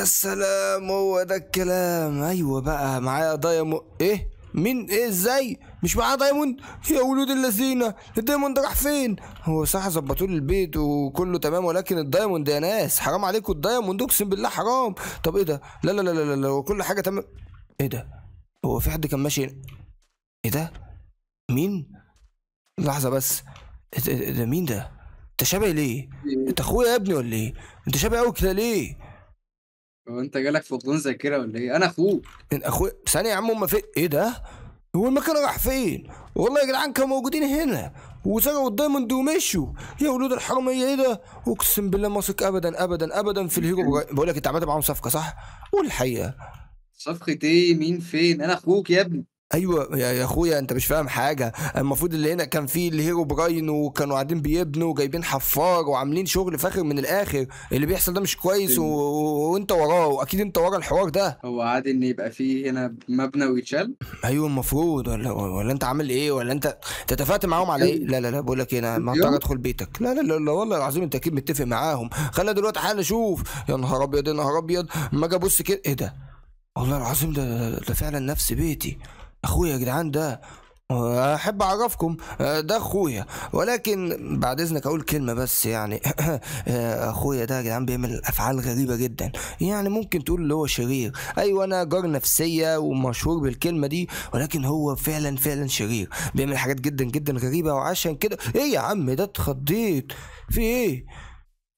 يا سلام هو ده الكلام ايوه بقى معايا دايموند ايه مين ايه ازاي مش معاه دايموند يا ولود اللذينة الدايموند راح فين هو صح ظبطوا لي البيت وكله تمام ولكن الدايموند يا ناس حرام عليكم الدايموند اقسم بالله حرام طب ايه ده لا لا لا لا لا كل حاجه تمام ايه ده هو في حد كان ماشي ايه ده مين لحظه بس إيه إيه ده مين ده انت شبه ليه انت اخويا يا ابني ولا ايه انت شبه قوي كده ليه هو انت جالك فقدان ذاكره ولا ايه انا اخوك اخويا ثانيه يا عم هم فين ايه ده هو المكان راح فين والله يا جدعان كانوا موجودين هنا وسرقوا الدايموند ومشوا يا ولود الحراميه ايه ده اقسم بالله ماسك ابدا ابدا ابدا في الهيرو بقول لك انت عملت معاهم صفقه صح قول الحقيقه صفقه ايه مين فين انا اخوك يا ابني ايوه يا اخويا انت مش فاهم حاجه المفروض اللي هنا كان فيه الهيرو براين وكانوا قاعدين بيبنوا وجايبين حفار وعاملين شغل فاخر من الاخر اللي بيحصل ده مش كويس و... وانت وراه واكيد انت ورا الحوار ده هو عادي ان يبقى فيه هنا مبنى ويتشال ايوه المفروض ولا ولا انت عامل ايه ولا انت اتفقت معاهم على ايه أيوة. لا لا لا بقول لك ايه انا انت ادخل بيتك لا لا لا, لا والله العظيم انت اكيد متفق معاهم خلينا دلوقتي حالا اشوف يا نهار ابيض يا نهار ابيض اما اجي ابص كده ايه ده والله العظيم ده ده فعلا نفس بيتي اخويا يا جدعان ده احب اعرفكم ده اخويا ولكن بعد اذنك اقول كلمه بس يعني اخويا ده يا جدعان بيعمل افعال غريبه جدا يعني ممكن تقول اللي هو شرير ايوه انا جار نفسيه ومشهور بالكلمه دي ولكن هو فعلا فعلا شرير بيعمل حاجات جدا جدا غريبه وعشان كده ايه يا عم ده اتخضيت في ايه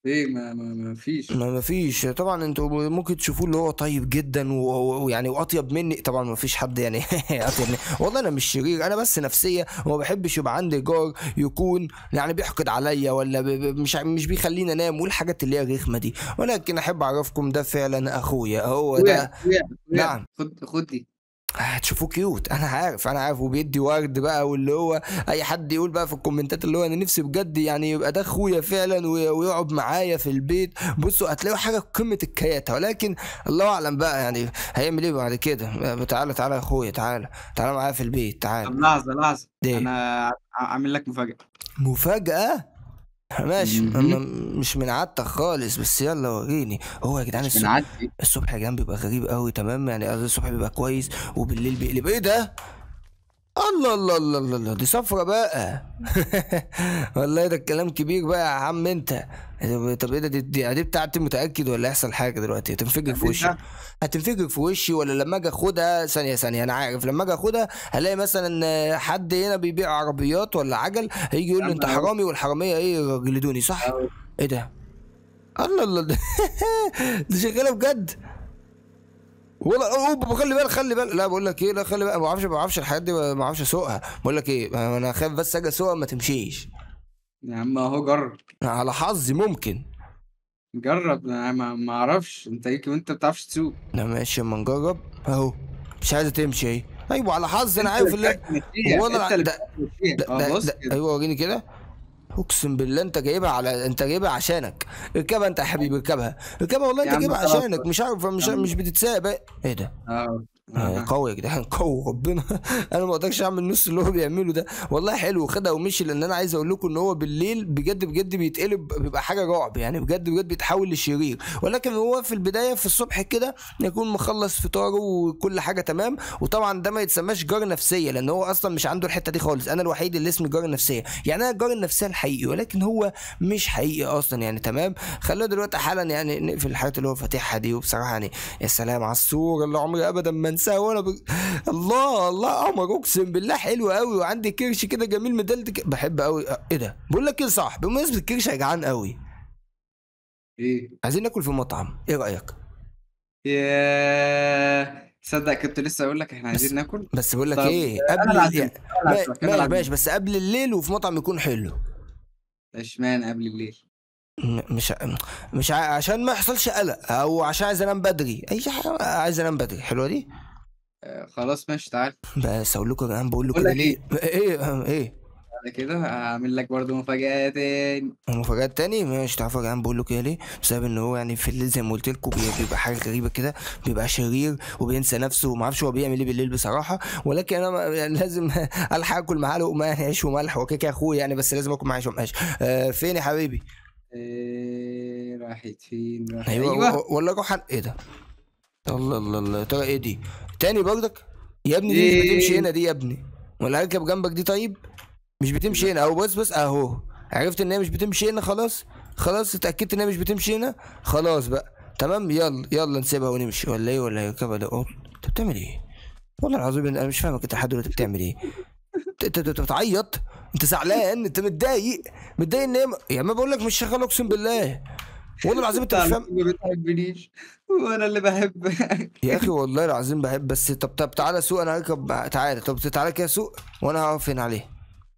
ايه ما ما ما فيش ما ما فيش طبعا انتوا ممكن تشوفوه اللي هو طيب جدا ويعني واطيب مني طبعا ما فيش حد يعني اطيب مني والله انا مش شرير انا بس نفسيه وما بحبش يبقى عندي جار يكون يعني بيحقد عليا ولا مش مش بيخليني انام والحاجات اللي هي الرخمه دي ولكن احب اعرفكم ده فعلا اخويا هو ده نعم خد خد دي هتشوفوه كيوت انا عارف انا عارف وبيدي ورد بقى واللي هو اي حد يقول بقى في الكومنتات اللي هو انا نفسي بجد يعني يبقى ده اخويا فعلا ويقعد معايا في البيت بصوا هتلاقوا حاجه قمه الكياتة ولكن الله اعلم بقى يعني هيعمل ايه بعد كده تعالى تعالى يا اخويا تعالى تعالى معايا في البيت تعالى طب لحظه لحظه إيه؟ انا عامل لك مفاجاه مفاجاه ماشي مش من عادتك خالص بس يلا وريني هو يا جدعان الصبح الصبح يا جدعان بيبقى غريب قوي تمام يعني الصبح بيبقى كويس وبالليل بيقلب ايه ده الله الله الله الله, الله دي صفرة بقى والله ده الكلام كبير بقى يا عم انت طب ايه ده دي, دي, دي بتاعتي متاكد ولا هيحصل حاجه دلوقتي هتنفجر في وشي هتنفجر في وشي ولا لما اجي اخدها ثانيه ثانيه انا عارف لما اجي اخدها هلاقي مثلا حد هنا بيبيع عربيات ولا عجل هيجي يقول لي انت حرامي والحراميه ايه جلدوني صح؟ ايه ده؟ الله الله دي شغاله بجد والله اوبا خلي بالك خلي بالك لا بقول لك ايه لا خلي بالك ما بعرفش ما بعرفش الحاجات دي ما بعرفش اسوقها بقول لك ايه انا خايف بس اجي اسوقها ما تمشيش يا عم اهو جرب على حظي ممكن جرب انا ما ما اعرفش انت ليك وانت ما بتعرفش تسوق لا ماشي اما نجرب اهو مش عايزه تمشي اهي ايوه على حظي انا عارف اللي هو انا ده, ده, أه، ده, ده ايوه وريني كده اقسم بالله انت جايبها على انت جايبها عشانك اركبها انت يا حبيبي اركبها اركبها والله انت جايبها عشانك مش عارف مش مش بتتساب ايه ده؟ آه. آه. نعم. قوي يا جدعان قوي ربنا انا ما اقدرش اعمل نص اللي هو بيعمله ده والله حلو خدها ومشي لان انا عايز اقول لكم ان هو بالليل بجد بجد بيتقلب بيبقى حاجه رعب يعني بجد بجد بيتحول لشرير ولكن هو في البدايه في الصبح كده يكون مخلص فطاره وكل حاجه تمام وطبعا ده ما يتسماش جار نفسيه لان هو اصلا مش عنده الحته دي خالص انا الوحيد اللي اسمي جار نفسيه يعني انا الجار النفسيه الحقيقي ولكن هو مش حقيقي اصلا يعني تمام خلونا دلوقتي حالا يعني نقفل الحاجات اللي هو فاتحها دي وبصراحه يعني يا سلام على السور اللي عمري ابدا ما انساها وانا بك... الله الله عمر اقسم بالله حلو قوي وعندي كرش كده جميل مدلدك بحب قوي آه، ايه ده بقول لك ايه يا صاحبي بمناسبه الكرش يا جعان قوي ايه عايزين ناكل في مطعم ايه رايك يا تصدق كنت لسه اقول لك احنا عايزين ناكل بس بقول لك ايه قبل يعني انا أنا ما- أنا بس قبل الليل وفي مطعم يكون حلو اشمعنى قبل الليل مش مش عشان ما يحصلش قلق او عشان عايز انام بدري اي حاجه عايز انام بدري حلوه دي آه، خلاص ماشي تعال بس اقول لكم يا جدعان بقول لكم ليه ايه ايه بعد إيه؟ إيه؟ آه، إيه؟ كده هعمل لك برضه مفاجأة تاني مفاجأة تاني ماشي تعرف يا جدعان بقول لكم ايه ليه بسبب ان هو يعني في الليل زي ما قلت لكم بيبقى حاجة غريبة كده بيبقى شرير وبينسى نفسه وما اعرفش هو بيعمل ايه بالليل بصراحة ولكن انا يعني لازم الحق اكل معاه لقمة يعني عيش وملح يا اخويا يعني بس لازم اكل معاه عيش وملح آه، فين يا حبيبي؟ إيه راحت فين؟ أيوة، راحت ايوه, أيوة. ولا روح ايه ده؟ الله الله الله ترى ايه دي تاني برضك يا ابني دي مش إيه. بتمشي هنا دي يا ابني ولا اركب جنبك دي طيب مش بتمشي هنا اهو بس بس اهو عرفت ان هي مش بتمشي هنا خلاص خلاص اتاكدت ان هي مش بتمشي هنا خلاص بقى تمام يلا يلا نسيبها ونمشي ولا ايه ولا اركبها إيه؟ ده انت بتعمل ايه والله العظيم انا مش فاهمك انت لحد دلوقتي بتعمل ايه انت بتعيط انت زعلان انت متضايق متضايق ان هي يا يعني ما بقول لك مش شغال اقسم بالله والله العظيم انت مش فاهم ما بتحبنيش وانا اللي بحبك يا اخي والله العظيم بحب بس طب طب تعالى سوق انا هركب تعالى طب تعالى كده سوق وانا هقف هنا عليه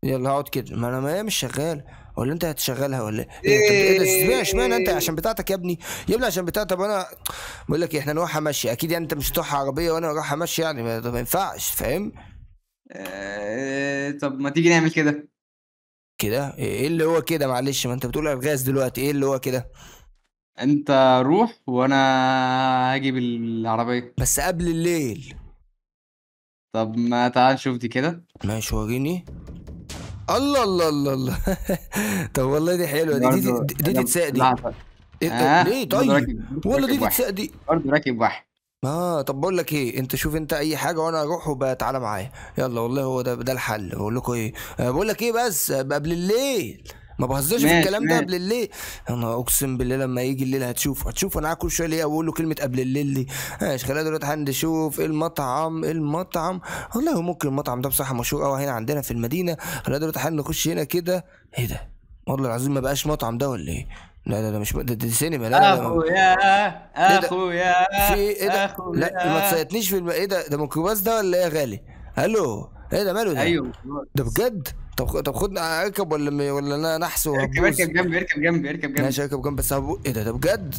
يلا اقعد كده ما انا ما هي مش شغال ولا انت هتشغلها ولا ايه طب ايه, إيه؟ اشمعنى انت عشان بتاعتك يا ابني يا ابني عشان بتاعتك طب انا بقول لك إيه، احنا نروح ماشي اكيد يعني انت مش هتروح عربيه وانا رايح ماشي يعني ما ينفعش فاهم آه، طب ما تيجي نعمل كده كده ايه اللي هو كده معلش ما انت بتقول الغاز دلوقتي ايه اللي هو كده انت روح وانا هاجي بالعربيه بس قبل الليل طب ما تعال نشوف دي كده ماشي وريني الله الله الله الله طب والله دي حلوه دي دي دي, دي تتساق إيه، طيب، طيب. دي إيه ليه طيب ولا دي تتساق دي برضه راكب واحد اه طب بقول لك ايه انت شوف انت اي حاجه وانا اروح وبتعالى معايا يلا والله هو ده ده الحل بقول لكم ايه آه، بقول لك ايه بس قبل الليل ما بهزرش في الكلام ده قبل الليل انا اقسم بالله لما يجي الليل هتشوف هتشوف انا كل شويه ليه اقول له كلمه قبل الليل دي ماشي خلينا دلوقتي هنشوف المطعم المطعم والله ممكن المطعم ده بصراحه مشهور قوي هنا عندنا في المدينه خلينا دلوقتي هنخش هنا كده ايه ده والله العظيم ما بقاش مطعم ده ولا ايه لا لا لا مش ده, ده سينما لا لا اخويا ايه اخويا في ايه ده أخويا. لا ما تسيطنيش في الم... ايه ده ده ميكروباص ده ولا ايه يا غالي الو ايه ده ماله ده ايوه ده بجد طب طب خدنا اركب ولا ولا انا نحسه اركب اركب جنبي اركب جنبي اركب جنبي ماشي اركب جنبي بس هبو... ايه ده ده بجد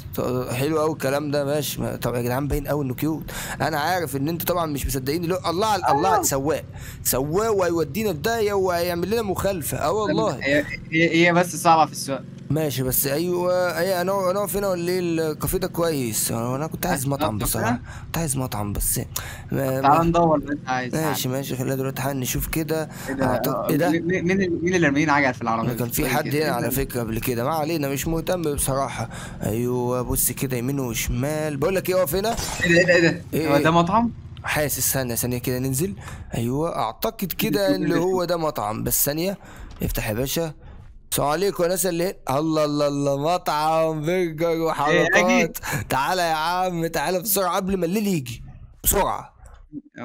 حلو قوي الكلام ده ماشي طب يا جدعان باين قوي انه كيوت انا عارف ان انتوا طبعا مش مصدقين لو... الله على الله على سواق سواق وهيودينا في داهيه وهيعمل لنا مخالفه اه والله هي... هي بس صعبه في السواق ماشي بس ايوه اي انا انا فين اقول ايه الكافيه ده كويس انا كنت عايز مطعم بصراحه كنت عايز مطعم بس ما... تعال ندور اللي انت عايز ماشي ماشي خلينا دلوقتي حن نشوف كده ايه ده إيه مين مين اللي مين عجل في العربيه كان في إيه حد هنا إيه على فكره قبل كده ما علينا مش مهتم بصراحه ايوه بص كده يمين وشمال بقول لك ايه اقف هنا ايه ده ايه ده ايه هو ده مطعم حاسس ثانيه ثانيه كده ننزل ايوه اعتقد كده ان هو ده مطعم بس ثانيه افتح يا باشا السلام عليكم يا ناس اللي الله الله الله مطعم برجر وحركات إيه. تعالى يا عم تعالى بسرعه قبل ما الليل يجي بسرعه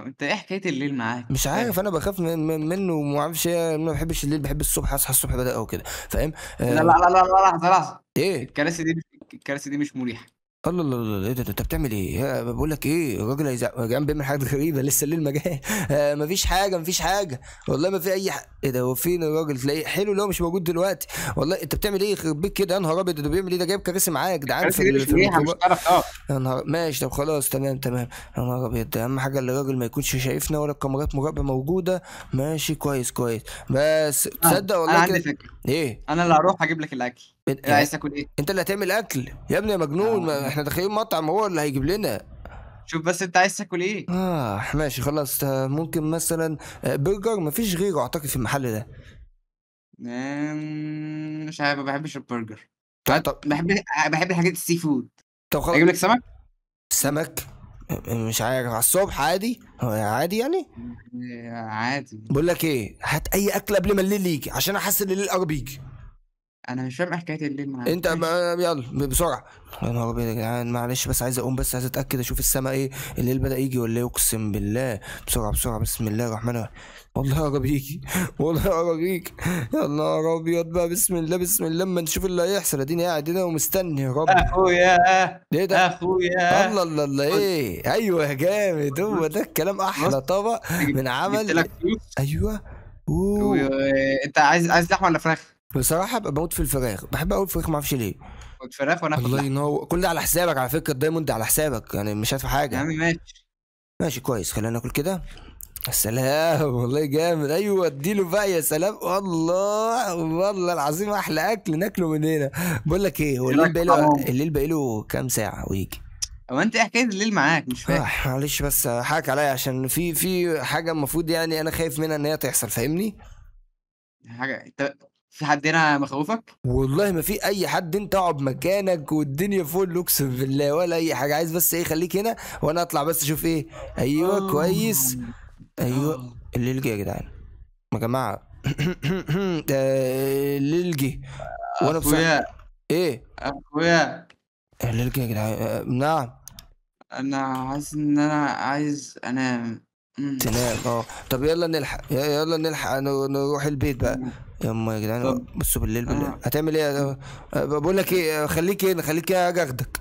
انت ايه حكايه الليل معاك مش عارف انا بخاف من منه وما اعرفش إيه. انا ما بحبش الليل بحب الصبح اصحى الصبح بدأ او كده فاهم لا لا لا لا لحظه لحظه ايه الكراسي دي الكراسي دي مش مريحه الله الله الله ايه ده انت بتعمل ايه؟ بقول لك ايه الراجل هيزعق يا جدعان بيعمل حاجات غريبه لسه الليل ما جاي آه، مفيش حاجه مفيش حاجه والله ما في اي حاجه ايه ده هو فين الراجل تلاقيه حلو اللي هو مش موجود دلوقتي والله انت بتعمل ايه يخرب بيك كده يا نهار ابيض ده بيعمل ايه ده جايب كراسي معاك يا جدعان إيه؟ في الميكروباص آه. يا نهار ماشي طب خلاص تمام تمام يا نهار ابيض اهم حاجه اللي الراجل ما يكونش شايفنا ولا الكاميرات مراقبه موجوده ماشي كويس كويس بس آه، تصدق والله انا عندي فكره ايه انا اللي هروح اجيب لك الاكل انت عايز يعني تاكل ايه؟ انت اللي هتعمل اكل يا ابني يا مجنون آه. احنا داخلين مطعم هو اللي هيجيب لنا شوف بس انت عايز تاكل ايه؟ اه ماشي خلاص ممكن مثلا آه، برجر مفيش غيره اعتقد في المحل ده مش عارف ما بحبش البرجر طب طب بحب بحب الحاجات السي فود طب خلاص اجيب لك سمك؟ سمك؟ مش عارف على الصبح عادي آه، عادي يعني آه، عادي بقول لك ايه هات اي اكل قبل ما الليل يجي عشان احس ان الليل قرب يجي انا مش فاهم حكايه الليل معاك انت ما يلا بسرعه يا نهار ابيض يا جدعان معلش بس عايز اقوم بس عايز اتاكد اشوف السماء ايه الليل بدا يجي ولا ايه اقسم بالله بسرعه بسرعه بسم الله الرحمن الرحيم والله قرب يجي والله قرب يجي يا نهار ابيض بقى بسم الله بسم الله اما نشوف اللي هيحصل اديني قاعد هنا ومستني يا رب اخويا ايه ده اخويا الله الله الله ايه ايوه يا جامد هو ده الكلام احلى طبق من عمل ايوه اوه أيوه. إيه، انت عايز عايز لحمه ولا فراخ بصراحه ابقى بموت في الفراخ بحب أقول الفراخ ما اعرفش ليه الفراخ وانا الله ينور كل ده على حسابك على فكره الدايموند على حسابك يعني مش هدفع يا حاجه عم ماشي ماشي كويس خلينا ناكل كده السلام والله جامد ايوه اديله بقى يا سلام والله والله العظيم احلى اكل ناكله من هنا بقول لك ايه هو إيه الليل بقاله الليل بقاله كام ساعه ويجي هو انت ايه حكايه الليل معاك مش فاهم آه، معلش بس حاك عليا عشان في في حاجه المفروض يعني انا خايف منها ان هي تحصل فاهمني حاجه انت في حد هنا مخوفك؟ والله ما في اي حد انت اقعد مكانك والدنيا فول اقسم بالله ولا اي حاجه عايز بس ايه خليك هنا وانا اطلع بس اشوف ايه ايوه أوه. كويس ايوه آه. الليل جه يا جدعان يا جماعه آه، الليل جه وانا بصراحه ايه اخويا الليل جه يا جدعان آه، نعم انا حاسس ان انا عايز انام تنام اه طب يلا نلحق يلا نلحق نروح البيت بقى يما يا جدعان بصوا بالليل بالليل آه. هتعمل ايه آه، بقول لك ايه خليك هنا إيه، خليك إيه، اجي اخدك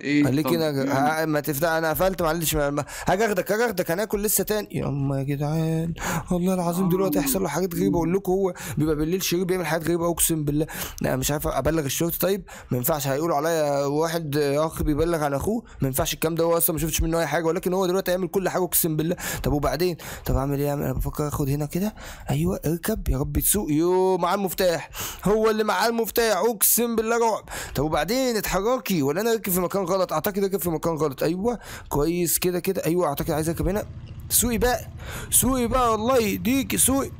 ايه لكن يعني ما تفتح انا قفلت معلش ما... هاجي اخدك هاجي اخدك هناكل لسه تاني يا اما يا جدعان والله العظيم دلوقتي هيحصل له حاجات غريبه اقول لكم هو بيبقى بالليل شرير بيعمل حاجات غريبه اقسم بالله لا مش عارف ابلغ الشرطه طيب ما ينفعش هيقولوا عليا واحد اخ بيبلغ على اخوه ما ينفعش الكلام ده هو اصلا ما شفتش منه اي حاجه ولكن هو دلوقتي هيعمل كل حاجه اقسم بالله طب وبعدين طب اعمل ايه انا بفكر اخد هنا كده ايوه اركب يا رب تسوق يو معاه المفتاح هو اللي معاه المفتاح اقسم بالله رعب طب وبعدين اتحركي ولا انا اركب في مكان غلط اعتقد راكب في مكان غلط ايوه كويس كده كده ايوه اعتقد عايز اركب هنا سوقي بقى سوقي بقى والله يديك سوقي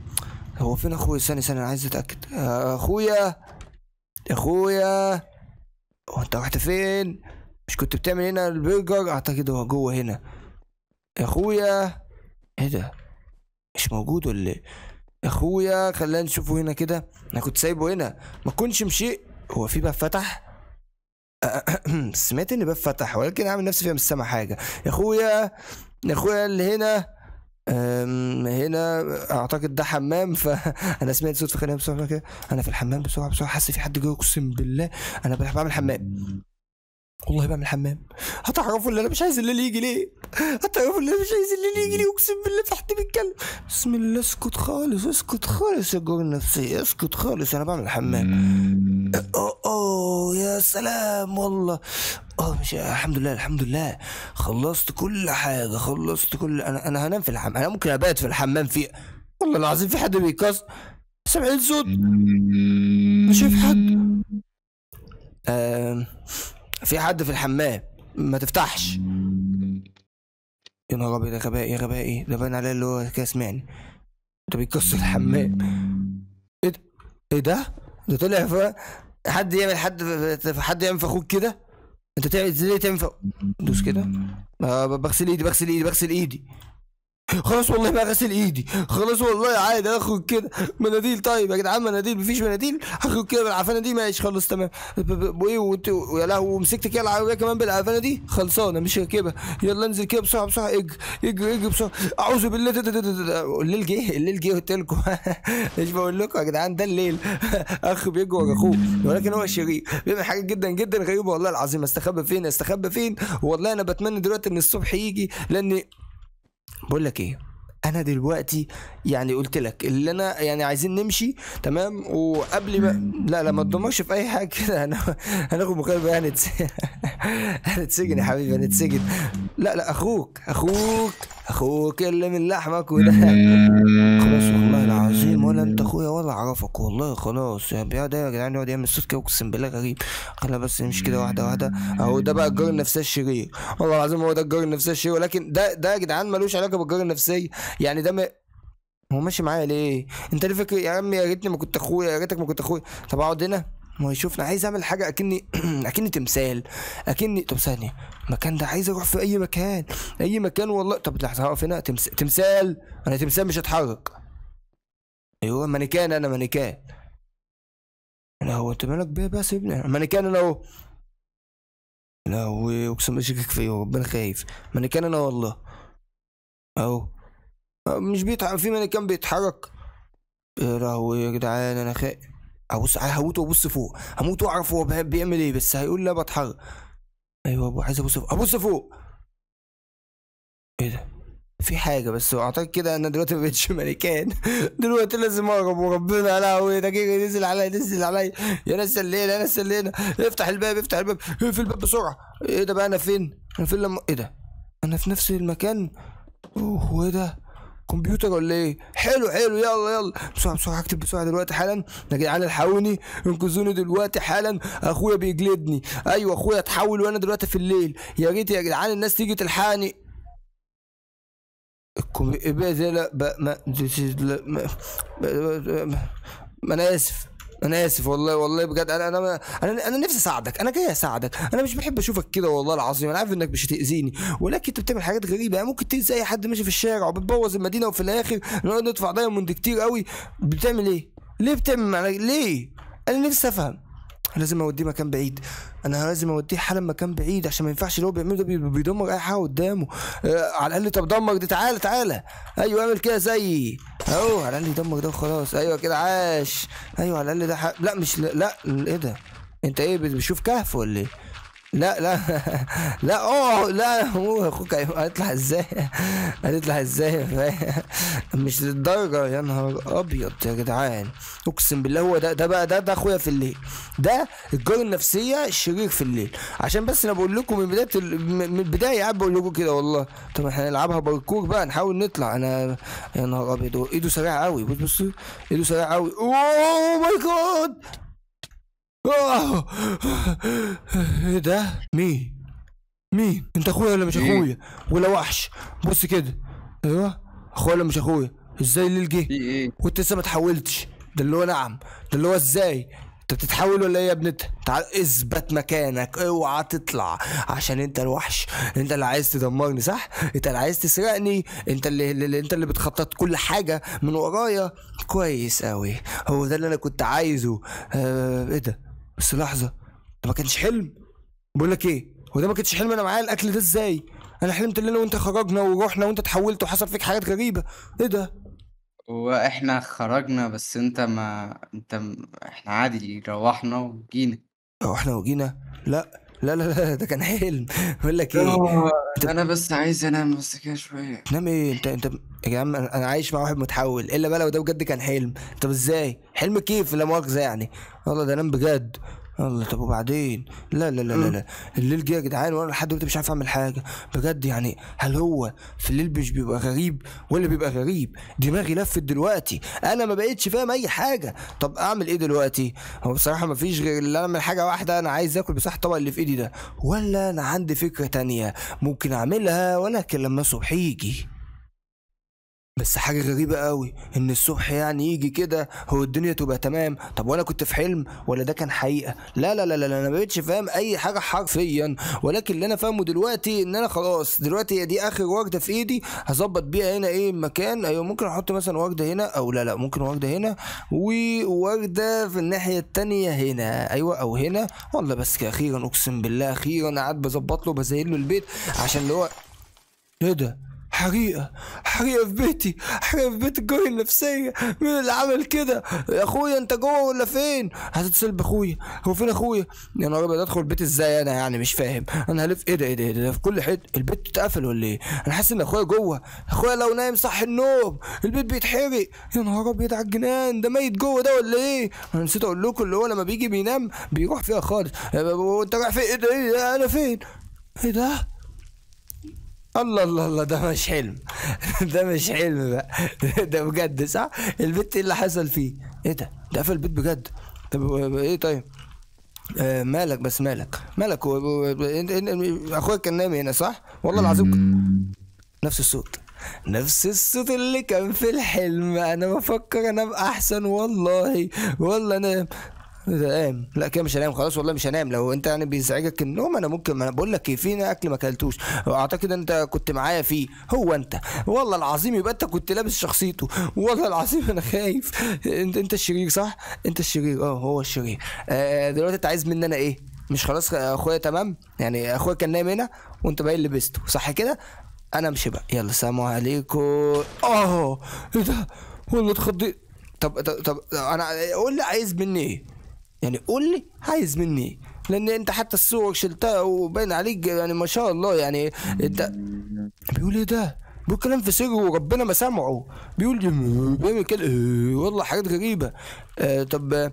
هو فين اخويا ثاني ثاني انا عايز اتاكد آه، اخويا اخويا هو انت رحت فين مش كنت بتعمل هنا البرجر اعتقد هو جوه هنا اخويا ايه ده مش موجود ولا ايه اخويا خلينا نشوفه هنا كده انا كنت سايبه هنا ما كنتش مشي هو في باب فتح سمعت ان باب فتح ولكن عامل نفسي فيها مش سامع حاجه يا اخويا يا اخويا اللي هنا هنا اعتقد ده حمام فانا سمعت صوت فخلينا بسرعه كده انا في الحمام بسرعه بسرعه حاسس في حد جوه اقسم بالله انا بعمل حمام والله بعمل حمام هتعرفوا اللي انا مش عايز الليل يجي ليه هتعرفوا اللي انا مش عايز الليل يجي ليه اقسم بالله تحت بيتكلم بسم الله اسكت خالص اسكت خالص يا جور نفسي اسكت خالص انا بعمل حمام اوه يا سلام والله اه مش الحمد لله الحمد لله خلصت كل حاجة خلصت كل انا انا هنام في الحمام انا ممكن ابات في الحمام في والله العظيم في حد بيكسر سمع صوت مش شايف حد آه... في حد في الحمام ما تفتحش يا نهار ابيض يا غبائي يا غبائي إيه؟ ده باين عليا اللي هو كده سمعني ده بيكسر الحمام ايه ده ايه ده ده طلع ف... حد يعمل حد في حد يعمل في اخوك كده انت تعمل ازاي تعمل في... دوس كده آه، بغسل ايدي بغسل ايدي بغسل ايدي خلاص والله بقى غسل ايدي خلاص والله عادي هاخد كده مناديل طيب يا جدعان مناديل مفيش مناديل هاخد كده بالعفانه دي ماشي خلاص تمام وايه وانت يا لهوي ومسكت كده العربيه كمان بالعفانه دي خلصانه مش كده يلا انزل كده بسرعه بسرعه اجري اجري اجري بسرعه اعوذ بالله الليل جه الليل جه قلت لكم مش بقول لكم يا جدعان ده الليل اخ بيجوا ورا اخوه ولكن هو شرير بيعمل حاجات جدا جدا غريبه والله العظيم استخبى فين استخبى فين والله انا بتمنى دلوقتي ان الصبح يجي لاني بقول لك ايه انا دلوقتي يعني قلت لك اللي انا يعني عايزين نمشي تمام وقبل ما لا لا ما تضمكش في اي حاجه كده هناخد مكالمه يعني هنتسجن يا حبيبي هنتسجن لا لا اخوك اخوك اخوك اللي من لحمك وده خلاص والله العظيم ولا انت اخويا ولا اعرفك والله خلاص يا بيقعد يا جدعان يقعد يعمل صوت كده اقسم بالله غريب خلينا بس نمشي كده واحده واحده اهو ده بقى الجار النفسيه الشرير والله العظيم هو ده الجار النفسيه الشرير ولكن ده ده يا جدعان ملوش علاقه بالجار النفسيه يعني ده هو ماشي معايا ليه؟ انت ليه فاكر يا عم يا ريتني ما كنت اخويا يا ريتك ما كنت اخويا طب اقعد هنا ما هو يشوفنا عايز اعمل حاجه اكني اكني تمثال اكني طب ثانيه المكان ده عايز اروح في اي مكان اي مكان والله طب هقف هنا تمس... تمثال انا تمثال مش هتحرك ايوه مانيكان انا مانيكان انا هو انت مالك بيه بس يا ابني مانيكان انا اهو لا اقسم بالله شكك فيه ربنا خايف مانيكان انا والله اهو مش بيتحرك في مانيكان بيتحرك يا لهوي يا جدعان انا خايف ابص هموت وابص فوق هموت واعرف هو بيعمل ايه بس هيقول لا بتحرك ايوه ابو عايز ابص فوق ابص فوق ايه ده في حاجه بس اعتقد كده انا دلوقتي ما بقتش ملكان دلوقتي لازم اهرب وربنا يا لهوي ده كده نزل عليا نزل عليا يا ناس سلينا يا ناس سلينا افتح الباب افتح الباب اقفل الباب بسرعه ايه ده بقى انا فين انا فين لما ايه ده انا في نفس المكان اوه ايه ده كمبيوتر ولا ايه حلو حلو يلا يلا بسرعه بسرعه اكتب بسرعه دلوقتي حالا يا جدعان الحقوني انقذوني دلوقتي حالا اخويا بيجلدني ايوه اخويا اتحول وانا دلوقتي في الليل يا ريت يا جدعان الناس تيجي تلحقني الكمبيوتر لا ما ما انا اسف انا اسف والله والله بجد انا انا انا, أنا نفسي اساعدك انا جاي اساعدك انا مش بحب اشوفك كده والله العظيم انا عارف انك مش هتاذيني ولكن انت بتعمل حاجات غريبه يعني ممكن تاذي اي حد ماشي في الشارع وبتبوظ المدينه وفي الاخر نقعد ندفع دايموند كتير قوي بتعمل ايه ليه بتعمل ليه انا نفسي افهم انا لازم اوديه مكان بعيد انا لازم اوديه حالا مكان بعيد عشان ما ينفعش اللي هو بيعمله ده بيدمر اي حاجه قدامه آه على الاقل طب دمر ده تعالى تعالى ايوه اعمل كده زيي اهو على الاقل يدمر ده وخلاص ايوه كده عاش ايوه على الاقل ده حق. لا مش لا, لا ايه ده انت ايه بتشوف كهف ولا ايه لا لا لا اوه لا هو اخوك هيطلع ازاي هتطلع ازاي مش للدرجه يا نهار ابيض يا جدعان اقسم بالله هو ده ده بقى ده ده اخويا في الليل ده الجار النفسيه الشرير في الليل عشان بس انا بقول لكم من بدايه من البدايه قاعد بقول لكم كده والله طب احنا هنلعبها باركور بقى نحاول نطلع انا يا نهار ابيض ايده سريعه قوي بص بص ايده سريعه قوي اوه ماي جاد ايه ده مين مين انت اخويا ولا مش اخويا ولا وحش بص كده ايوه اخويا ولا مش اخويا ازاي الليل جه ايه؟ وانت لسه ما تحولتش ده اللي هو نعم ده اللي هو ازاي انت بتتحول ولا ايه يا ابنتها؟ تعال اثبت مكانك اوعى تطلع عشان انت الوحش انت اللي عايز تدمرني صح انت اللي عايز تسرقني انت اللي, اللي انت اللي بتخطط كل حاجه من ورايا كويس قوي هو ده اللي انا كنت عايزه اه ايه ده بس لحظه ده ما كانش حلم بقول لك ايه هو ده ما كانش حلم انا معايا الاكل ده ازاي انا حلمت ان انا وانت خرجنا ورحنا وانت اتحولت وحصل فيك حاجات غريبه ايه ده واحنا خرجنا بس انت ما انت احنا عادي روحنا وجينا روحنا وجينا لا لا لا لا ده كان حلم بقول لك ايه آه، انا بس عايز انام بس كده شويه تنام ايه انت انت يا عم انا عايش مع واحد متحول الا بقى لو ده بجد كان حلم طب ازاي حلم كيف لا مؤاخذه يعني والله ده انام بجد الله طب وبعدين لا لا لا لا, لا. الليل جه يا جدعان وانا لحد دلوقتي مش عارف اعمل حاجه بجد يعني هل هو في الليل مش بيبقى غريب ولا بيبقى غريب دماغي لفت دلوقتي انا ما بقتش فاهم اي حاجه طب اعمل ايه دلوقتي هو بصراحه ما فيش غير اللي انا حاجه واحده انا عايز اكل بصح الطبق اللي في ايدي ده ولا انا عندي فكره تانية ممكن اعملها ولكن لما الصبح يجي بس حاجة غريبة قوي إن الصبح يعني يجي كده هو الدنيا تبقى تمام طب وأنا كنت في حلم ولا ده كان حقيقة لا لا لا لا أنا ما بقتش فاهم أي حاجة حرفيا ولكن اللي أنا فاهمه دلوقتي إن أنا خلاص دلوقتي هي دي آخر وردة في إيدي هظبط بيها هنا إيه المكان أيوة ممكن أحط مثلا وردة هنا أو لا لا ممكن وردة هنا ووردة في الناحية التانية هنا أيوة أو هنا والله بس أخيرا أقسم بالله أخيرا قاعد بظبط له بزين له البيت عشان اللي هو إيه ده حريقه حريقه في بيتي حريقه في بيت الجوي النفسيه مين اللي عمل كده يا اخويا انت جوه ولا فين هتتصل باخويا هو فين اخويا يا نهار ابيض ادخل البيت ازاي انا يعني مش فاهم انا هلف ايه ده ايه ده, إيه ده في كل حته البيت اتقفل ولا ايه انا حاسس ان اخويا جوه اخويا لو نايم صح النوم البيت بيتحرق يا نهار ابيض على الجنان ده ميت جوه ده ولا ايه انا نسيت اقول لكم اللي هو لما بيجي بينام بيروح فيها خالص وانت رايح فين ايه ده ايه ده انا فين ايه ده الله الله الله ده مش حلم ده مش حلم بقى ده بجد صح البيت ايه اللي حصل فيه ايه ده ده قفل البيت بجد طب ايه طيب آه مالك بس مالك مالك اخويا كان نايم هنا صح والله العظيم نفس الصوت نفس الصوت اللي كان في الحلم انا بفكر انا احسن والله والله انا انام لا كده مش هنام خلاص والله مش هنام لو انت يعني بيزعجك النوم انا ممكن انا بقول لك إيه، فينا اكل ما اكلتوش اعتقد انت كنت معايا فيه هو انت والله العظيم يبقى انت كنت لابس شخصيته والله العظيم انا خايف انت انت الشرير صح انت الشرير اه هو الشرير آه دلوقتي انت عايز مني انا ايه مش خلاص اخويا تمام يعني اخويا كان نايم هنا وانت باين لبسته صح كده انا امشي بقى يلا سلام عليكم اه ايه ده والله اتخضيت طب طب طب انا قول لي عايز مني ايه يعني قول لي عايز مني ايه لان انت حتى الصور شلتها وباين عليك يعني ما شاء الله يعني انت بيقول ايه ده بيقول كلام في سجن وربنا ما سامعه بيقول بيعمل كده إيه، والله حاجات غريبه آه طب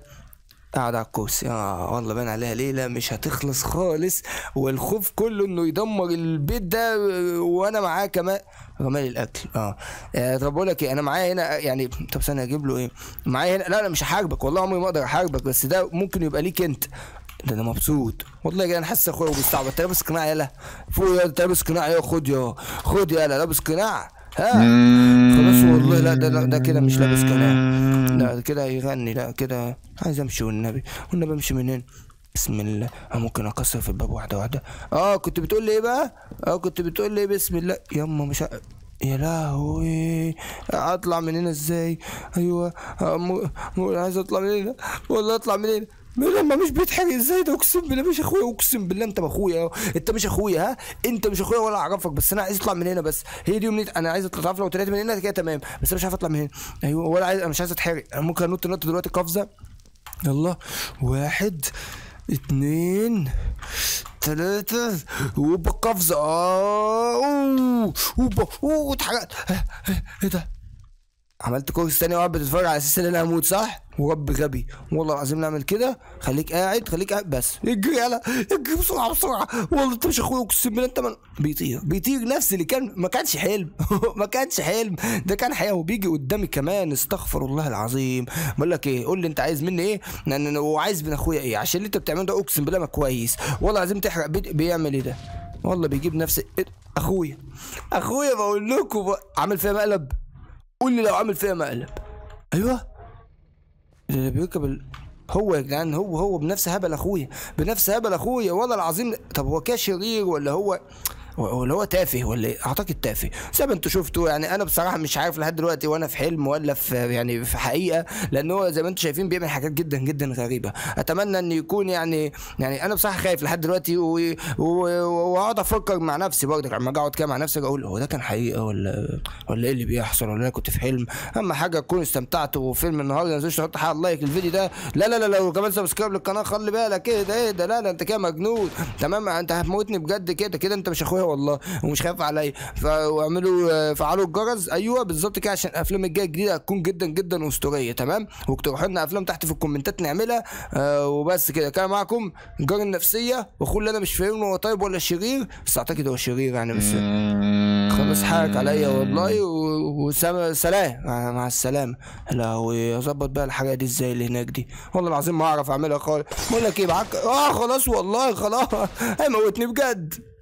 قعد على الكرسي اه والله بان عليها ليله مش هتخلص خالص والخوف كله انه يدمر البيت ده آه، وانا معاه كمان رمال الاكل اه, آه طب بقول لك ايه انا معايا هنا يعني طب ثانيه اجيب له ايه معايا هنا لا انا مش هحاربك والله عمري ما اقدر احاربك بس ده ممكن يبقى ليك انت ده انا مبسوط والله انا حاسس اخويا بيستعبط لابس قناع يالا فوق يالا لابس قناع يا خد يا خد يالا لابس قناع ها آه. خلاص والله لا ده, ده كده مش لابس كلام لا كده يغني لا كده عايز امشي والنبي والنبي امشي من هنا بسم الله أنا ممكن اكسر في الباب واحده واحده اه كنت بتقول لي ايه بقى اه كنت بتقول لي إيه؟ بسم الله يما مش ه... يا لهوي اطلع من هنا ازاي ايوه آه، عايز اطلع من هنا والله اطلع من هنا لما مش بيضحك ازاي ده اقسم بالله مش اخويا اقسم بالله انت اخويا انت مش اخويا ها انت مش اخويا ولا اعرفك بس انا عايز اطلع من هنا بس هي دي امنيتي انا عايز اطلع لو طلعت من هنا كده تمام بس انا مش عارف اطلع من هنا ايوه ولا عايز انا مش عايز اتحرق انا ممكن انط نط دلوقتي قفزه يلا واحد اتنين تلاتة وبقفزة آه، اوه اوه اتحرقت ايه ده عملت كورس تاني وقاعد بتتفرج على اساس ان انا هموت صح ورب غبي والله العظيم نعمل كده خليك قاعد خليك قاعد بس اجري يلا اجري بسرعه بسرعه والله انت مش اخويا اقسم بالله انت من... بيطير بيطير نفس اللي كان ما كانش حلم ما كانش حلم ده كان حياه وبيجي قدامي كمان استغفر الله العظيم بقول لك ايه قول لي انت عايز مني ايه لان انا وعايز من اخويا ايه عشان اللي انت بتعمله ده اقسم بالله ما كويس والله العظيم تحرق بي... بيعمل ايه ده والله بيجيب نفس إيه، اخويا اخويا بقول لكم ب... عامل فيا مقلب قول لي لو عامل فيا مقلب ايوه اللي آه، بيركب هو يا جدعان هو هو بنفس هبل اخويا بنفس هبل اخويا والله العظيم طب هو كده شرير ولا هو اللي هو تافه ولا ايه اعتقد تافه زي ما انتوا شفتوا يعني انا بصراحه مش عارف لحد دلوقتي وانا في حلم ولا في يعني في حقيقه لان هو زي ما انتوا شايفين بيعمل حاجات جدا جدا غريبه اتمنى ان يكون يعني يعني انا بصراحه خايف لحد دلوقتي واقعد افكر مع نفسي برضك لما اجي اقعد كده مع نفسي اقول هو ده كان حقيقه ولا ولا ايه اللي بيحصل ولا انا كنت في حلم اهم حاجه تكون استمتعت وفيلم النهارده ما تنسوش تحط حق لايك للفيديو ده لا لا لا لو وكمان سبسكرايب للقناه خلي بالك ايه ده ايه ده لا لا انت كده مجنون تمام انت هتموتني بجد كده كده انت مش اخويا بحبها والله ومش خايف عليا واعملوا فعلوا الجرس ايوه بالظبط كده عشان الافلام الجايه الجديده هتكون جدا جدا اسطوريه تمام واقترحوا لنا افلام تحت في الكومنتات نعملها آه، وبس كده كان معاكم جار النفسيه واخوه اللي انا مش فاهم هو طيب ولا شرير بس اعتقد هو شرير يعني بس خلاص حقك عليا والله وسلام آه، مع السلامه لا ويظبط بقى الحاجه دي ازاي اللي هناك دي والله العظيم ما اعرف اعملها خالص بقول لك ايه معاك اه خلاص والله خلاص هيموتني بجد